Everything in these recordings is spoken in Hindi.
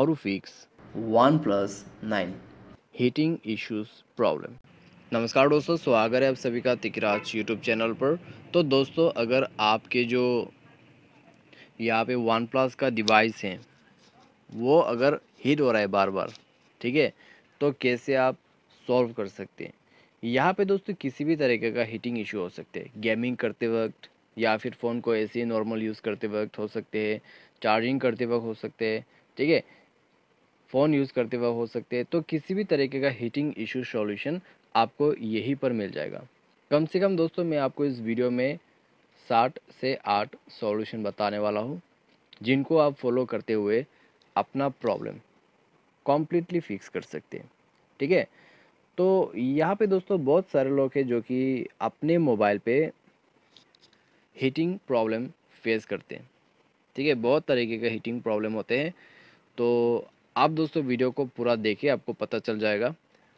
How to fix OnePlus 9 heating issues problem नमस्कार दोस्तों स्वागत है आप सभी का तिकराज यूट्यूब चैनल पर तो दोस्तों अगर आपके जो यहाँ पे वन प्लस का डिवाइस है वो अगर हीट हो रहा है बार बार ठीक है तो कैसे आप सॉल्व कर सकते हैं यहाँ पे दोस्तों किसी भी तरीके का हीटिंग इशू हो सकते हैं गेमिंग करते वक्त या फिर फ़ोन को ऐसे ही नॉर्मल यूज़ करते वक्त हो सकते हैं चार्जिंग करते वक्त हो सकते हैं ठीक है फ़ोन यूज़ करते हुए हो सकते हैं तो किसी भी तरीके का हीटिंग इशू सॉल्यूशन आपको यहीं पर मिल जाएगा कम से कम दोस्तों मैं आपको इस वीडियो में साठ से आठ सॉल्यूशन बताने वाला हूँ जिनको आप फॉलो करते हुए अपना प्रॉब्लम कॉम्प्लीटली फिक्स कर सकते हैं ठीक है तो यहाँ पे दोस्तों बहुत सारे लोग हैं जो कि अपने मोबाइल पे हीटिंग प्रॉब्लम फेस करते हैं ठीक है बहुत तरीके के हीटिंग प्रॉब्लम होते हैं तो आप दोस्तों वीडियो को पूरा देखिए आपको पता चल जाएगा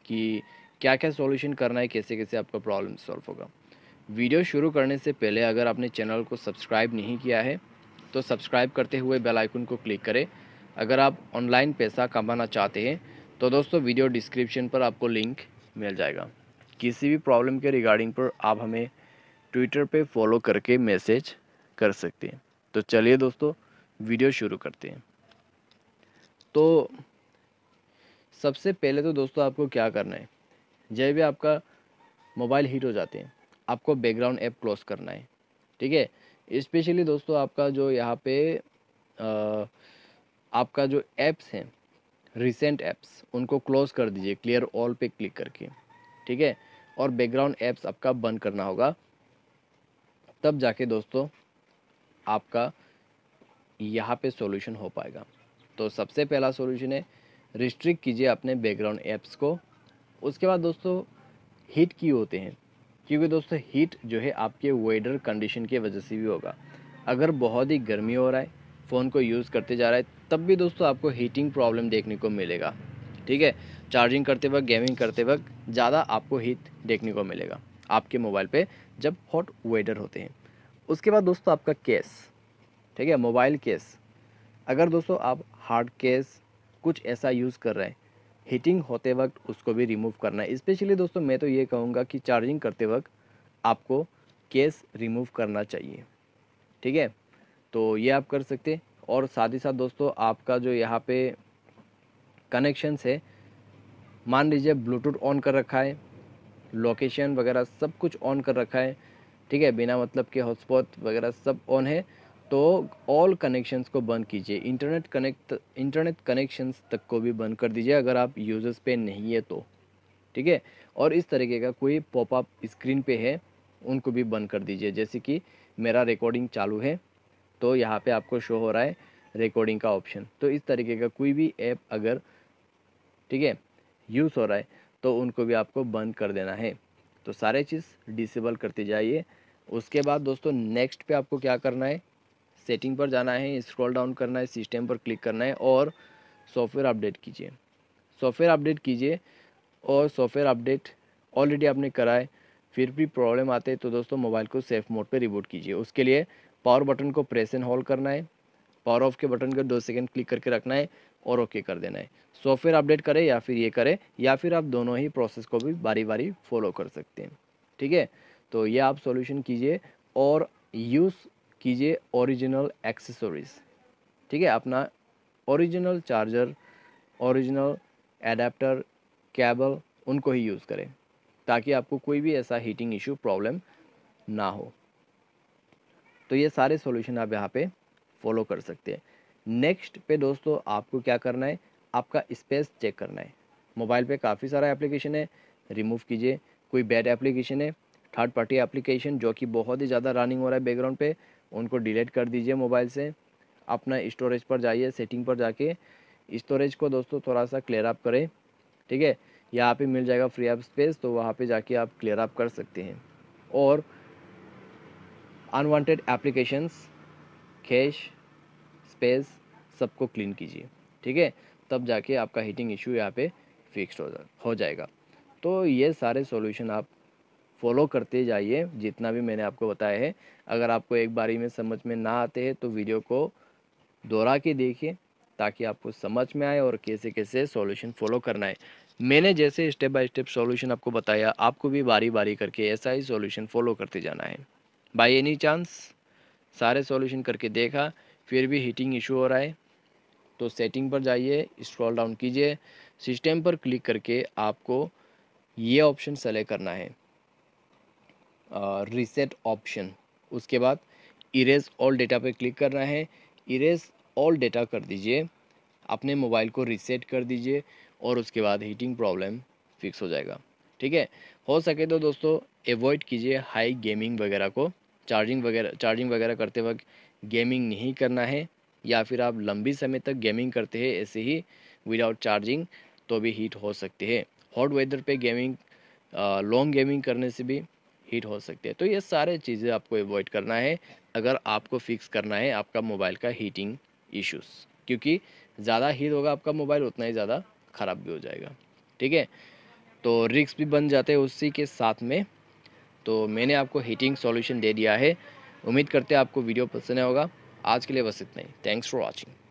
कि क्या क्या सॉल्यूशन करना है कैसे कैसे आपका प्रॉब्लम सॉल्व होगा वीडियो शुरू करने से पहले अगर आपने चैनल को सब्सक्राइब नहीं किया है तो सब्सक्राइब करते हुए बेल आइकन को क्लिक करें अगर आप ऑनलाइन पैसा कमाना चाहते हैं तो दोस्तों वीडियो डिस्क्रिप्शन पर आपको लिंक मिल जाएगा किसी भी प्रॉब्लम के रिगार्डिंग पर आप हमें ट्विटर पर फॉलो करके मैसेज कर सकते हैं तो चलिए दोस्तों वीडियो शुरू करते हैं तो सबसे पहले तो दोस्तों आपको क्या करना है जब भी आपका मोबाइल हीट हो जाते हैं आपको बैकग्राउंड ऐप क्लोज करना है ठीक है स्पेशली दोस्तों आपका जो यहाँ पे आ, आपका जो ऐप्स हैं रिसेंट ऐप्स उनको क्लोज कर दीजिए क्लियर ऑल पे क्लिक करके ठीक है और बैकग्राउंड ऐप्स आपका बंद करना होगा तब जाके दोस्तों आपका यहाँ पे सॉल्यूशन हो पाएगा तो सबसे पहला सॉल्यूशन है रिस्ट्रिक्ट कीजिए अपने बैकग्राउंड ऐप्स को उसके बाद दोस्तों हीट की होते हैं क्योंकि दोस्तों हीट जो है आपके वेदर कंडीशन की वजह से भी होगा अगर बहुत ही गर्मी हो रहा है फ़ोन को यूज़ करते जा रहा है तब भी दोस्तों आपको हीटिंग प्रॉब्लम देखने को मिलेगा ठीक है चार्जिंग करते वक्त गेमिंग करते वक्त ज़्यादा आपको हीट देखने को मिलेगा आपके मोबाइल पे जब हॉट वेदर होते हैं उसके बाद दोस्तों आपका केस ठीक है मोबाइल केस अगर दोस्तों आप हार्ड केस कुछ ऐसा यूज़ कर रहा है हीटिंग होते वक्त उसको भी रिमूव करना है स्पेशली दोस्तों मैं तो ये कहूँगा कि चार्जिंग करते वक्त आपको केस रिमूव करना चाहिए ठीक है तो ये आप कर सकते और साथ ही साथ दोस्तों आपका जो यहाँ पे कनेक्शन है मान लीजिए ब्लूटूथ ऑन कर रखा है लोकेशन वगैरह सब कुछ ऑन कर रखा है ठीक है बिना मतलब के हॉटस्पॉट वगैरह सब ऑन है तो ऑल कनेक्शंस को बंद कीजिए इंटरनेट कनेक्ट इंटरनेट कनेक्शंस तक को भी बंद कर दीजिए अगर आप यूजर्स पे नहीं है तो ठीक है और इस तरीके का कोई पॉपअप स्क्रीन पे है उनको भी बंद कर दीजिए जैसे कि मेरा रिकॉर्डिंग चालू है तो यहाँ पे आपको शो हो रहा है रिकॉर्डिंग का ऑप्शन तो इस तरीके का कोई भी ऐप अगर ठीक है यूज़ हो रहा है तो उनको भी आपको बंद कर देना है तो सारे चीज़ डिसेबल करते जाइए उसके बाद दोस्तों नेक्स्ट पे आपको क्या करना है सेटिंग पर जाना है स्क्रॉल डाउन करना है सिस्टम पर क्लिक करना है और सॉफ्टवेयर अपडेट कीजिए सॉफ्टवेयर अपडेट कीजिए और सॉफ्टवेयर अपडेट ऑलरेडी आपने करा है फिर भी प्रॉब्लम आते तो दोस्तों मोबाइल को सेफ मोड पर रिबूट कीजिए उसके लिए पावर बटन को प्रेस एंड होल्ड करना है पावर ऑफ के बटन को दो सेकंड क्लिक करके रखना है और ओके कर देना है सॉफ्टवेयर अपडेट करें या फिर ये करें या फिर आप दोनों ही प्रोसेस को भी बारी बारी फॉलो कर सकते हैं ठीक है तो ये आप सॉल्यूशन कीजिए और यूज़ कीजिए ओरिजिनल एक्सेसरीज ठीक है अपना original charger original adapter cable उनको ही यूज़ करें ताकि आपको कोई भी ऐसा हीटिंग इशू प्रॉब्लम ना हो तो ये सारे सॉल्यूशन आप यहाँ पे फॉलो कर सकते हैं नेक्स्ट पे दोस्तों आपको क्या करना है आपका स्पेस चेक करना है मोबाइल पे काफ़ी सारा एप्लीकेशन है रिमूव कीजिए कोई बैड एप्लीकेशन है थर्ड पार्टी एप्लीकेशन जो कि बहुत ही ज़्यादा रनिंग हो रहा है बैकग्राउंड पे उनको डिलीट कर दीजिए मोबाइल से अपना स्टोरेज पर जाइए सेटिंग पर जाके स्टोरेज को दोस्तों थोड़ा सा क्लियर अप करें ठीक है यहाँ पे मिल जाएगा फ्री ऑफ स्पेस तो वहाँ पे जाके आप क्लियर अप कर सकते हैं और अनवांटेड एप्लीकेशंस कैश स्पेस सबको क्लीन कीजिए ठीक है तब जाके आपका हीटिंग इशू यहाँ पे फिक्स हो जाएगा तो ये सारे सॉल्यूशन आप फॉलो करते जाइए जितना भी मैंने आपको बताया है अगर आपको एक बारी में समझ में ना आते हैं तो वीडियो को दोहरा के देखिए ताकि आपको समझ में आए और कैसे कैसे सॉल्यूशन फॉलो करना है मैंने जैसे स्टेप बाय स्टेप सॉल्यूशन आपको बताया आपको भी बारी बारी करके ऐसा ही सॉल्यूशन फॉलो करते जाना है बाई एनी चांस सारे सॉल्यूशन करके देखा फिर भी हीटिंग इशू हो रहा है तो सेटिंग पर जाइए स्क्रॉल डाउन कीजिए सिस्टम पर क्लिक करके आपको ये ऑप्शन सेलेक्ट करना है रीसेट ऑप्शन उसके बाद इरेज ऑल डेटा पे क्लिक करना है इरेज ऑल डेटा कर दीजिए अपने मोबाइल को रीसेट कर दीजिए और उसके बाद हीटिंग प्रॉब्लम फिक्स हो जाएगा ठीक है हो सके तो दोस्तों एवॉइड कीजिए हाई गेमिंग वगैरह को चार्जिंग वगैरह चार्जिंग वगैरह करते वक्त गेमिंग नहीं करना है या फिर आप लंबी समय तक गेमिंग करते हैं ऐसे ही विदाउट चार्जिंग तो भी हीट हो सकती है हॉट वेदर पे गेमिंग लॉन्ग गेमिंग करने से भी हीट हो सकती है तो ये सारे चीज़ें आपको एवॉइड करना है अगर आपको फिक्स करना है आपका मोबाइल का हीटिंग इश्यूज़ क्योंकि ज़्यादा हीट होगा आपका मोबाइल उतना ही ज़्यादा ख़राब भी हो जाएगा ठीक है तो रिक्स भी बन जाते हैं उसी के साथ में तो मैंने आपको हीटिंग सॉल्यूशन दे दिया है उम्मीद करते हैं आपको वीडियो पसंद आएगा होगा आज के लिए बस इतना ही थैंक्स फॉर वॉचिंग